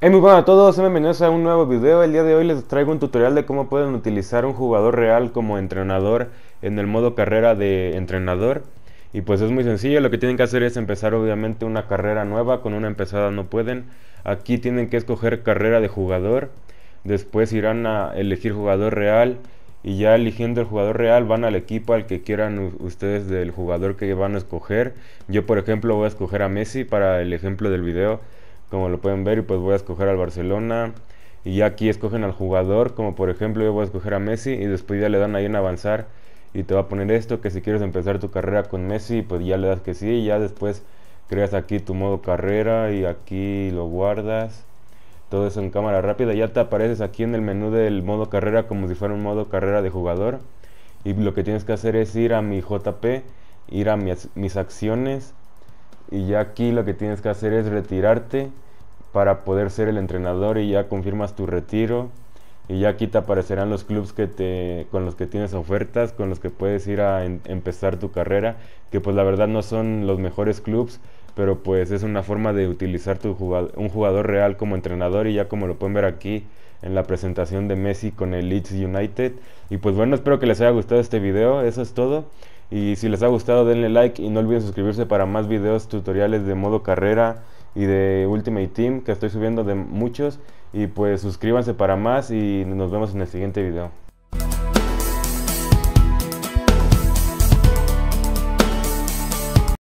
Hey, muy bueno a todos, bienvenidos a un nuevo video. El día de hoy les traigo un tutorial de cómo pueden utilizar un jugador real como entrenador en el modo carrera de entrenador. Y pues es muy sencillo, lo que tienen que hacer es empezar obviamente una carrera nueva, con una empezada no pueden. Aquí tienen que escoger carrera de jugador, después irán a elegir jugador real, y ya eligiendo el jugador real van al equipo al que quieran ustedes del jugador que van a escoger. Yo por ejemplo voy a escoger a Messi para el ejemplo del video, como lo pueden ver, y pues voy a escoger al Barcelona. Y ya aquí escogen al jugador, como por ejemplo yo voy a escoger a Messi y después ya le dan ahí en avanzar y te va a poner esto, que si quieres empezar tu carrera con Messi, pues ya le das que sí, y ya después creas aquí tu modo carrera y aquí lo guardas todo eso en cámara rápida. Ya te apareces aquí en el menú del modo carrera como si fuera un modo carrera de jugador. Y lo que tienes que hacer es ir a mi JP, ir a mis, mis acciones. Y ya aquí lo que tienes que hacer es retirarte para poder ser el entrenador y ya confirmas tu retiro y ya aquí te aparecerán los clubs que te, con los que tienes ofertas, con los que puedes ir a empezar tu carrera, que pues la verdad no son los mejores clubs, pero pues es una forma de utilizar tu un jugador real como entrenador y ya como lo pueden ver aquí en la presentación de Messi con el Leeds United. Y pues bueno, espero que les haya gustado este video, eso es todo. Y si les ha gustado denle like y no olviden suscribirse para más videos, tutoriales de modo carrera, y de Ultimate Team que estoy subiendo de muchos. Y pues suscríbanse para más y nos vemos en el siguiente video.